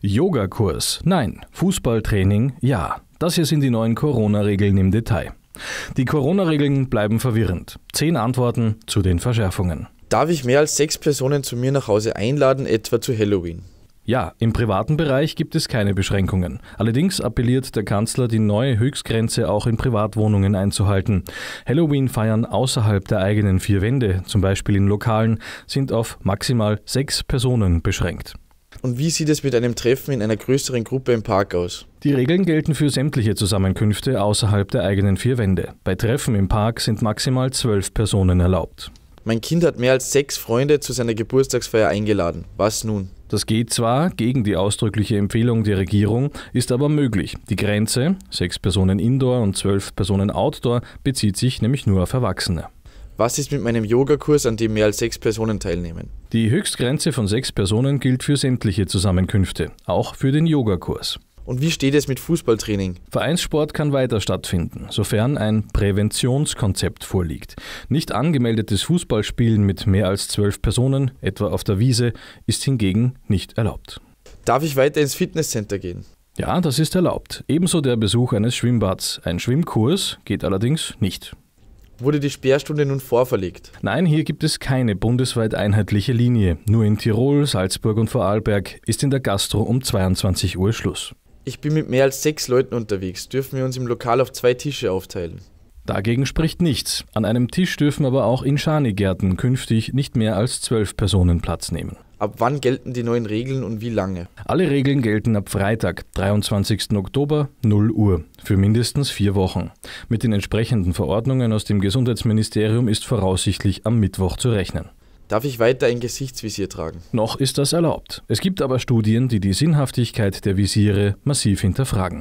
Yogakurs? Nein. Fußballtraining? Ja. Das hier sind die neuen Corona-Regeln im Detail. Die Corona-Regeln bleiben verwirrend. Zehn Antworten zu den Verschärfungen. Darf ich mehr als sechs Personen zu mir nach Hause einladen, etwa zu Halloween? Ja, im privaten Bereich gibt es keine Beschränkungen. Allerdings appelliert der Kanzler, die neue Höchstgrenze auch in Privatwohnungen einzuhalten. Halloween-Feiern außerhalb der eigenen vier Wände, zum Beispiel in Lokalen, sind auf maximal sechs Personen beschränkt. Und wie sieht es mit einem Treffen in einer größeren Gruppe im Park aus? Die Regeln gelten für sämtliche Zusammenkünfte außerhalb der eigenen vier Wände. Bei Treffen im Park sind maximal zwölf Personen erlaubt. Mein Kind hat mehr als sechs Freunde zu seiner Geburtstagsfeier eingeladen. Was nun? Das geht zwar gegen die ausdrückliche Empfehlung der Regierung, ist aber möglich. Die Grenze, sechs Personen Indoor und zwölf Personen Outdoor, bezieht sich nämlich nur auf Erwachsene. Was ist mit meinem Yogakurs, an dem mehr als sechs Personen teilnehmen? Die Höchstgrenze von sechs Personen gilt für sämtliche Zusammenkünfte, auch für den Yogakurs. Und wie steht es mit Fußballtraining? Vereinssport kann weiter stattfinden, sofern ein Präventionskonzept vorliegt. Nicht angemeldetes Fußballspielen mit mehr als zwölf Personen, etwa auf der Wiese, ist hingegen nicht erlaubt. Darf ich weiter ins Fitnesscenter gehen? Ja, das ist erlaubt. Ebenso der Besuch eines Schwimmbads. Ein Schwimmkurs geht allerdings nicht. Wurde die Sperrstunde nun vorverlegt? Nein, hier gibt es keine bundesweit einheitliche Linie. Nur in Tirol, Salzburg und Vorarlberg ist in der Gastro um 22 Uhr Schluss. Ich bin mit mehr als sechs Leuten unterwegs, dürfen wir uns im Lokal auf zwei Tische aufteilen. Dagegen spricht nichts. An einem Tisch dürfen aber auch in Schanigärten künftig nicht mehr als zwölf Personen Platz nehmen. Ab wann gelten die neuen Regeln und wie lange? Alle Regeln gelten ab Freitag, 23. Oktober, 0 Uhr, für mindestens vier Wochen. Mit den entsprechenden Verordnungen aus dem Gesundheitsministerium ist voraussichtlich am Mittwoch zu rechnen. Darf ich weiter ein Gesichtsvisier tragen? Noch ist das erlaubt. Es gibt aber Studien, die die Sinnhaftigkeit der Visiere massiv hinterfragen.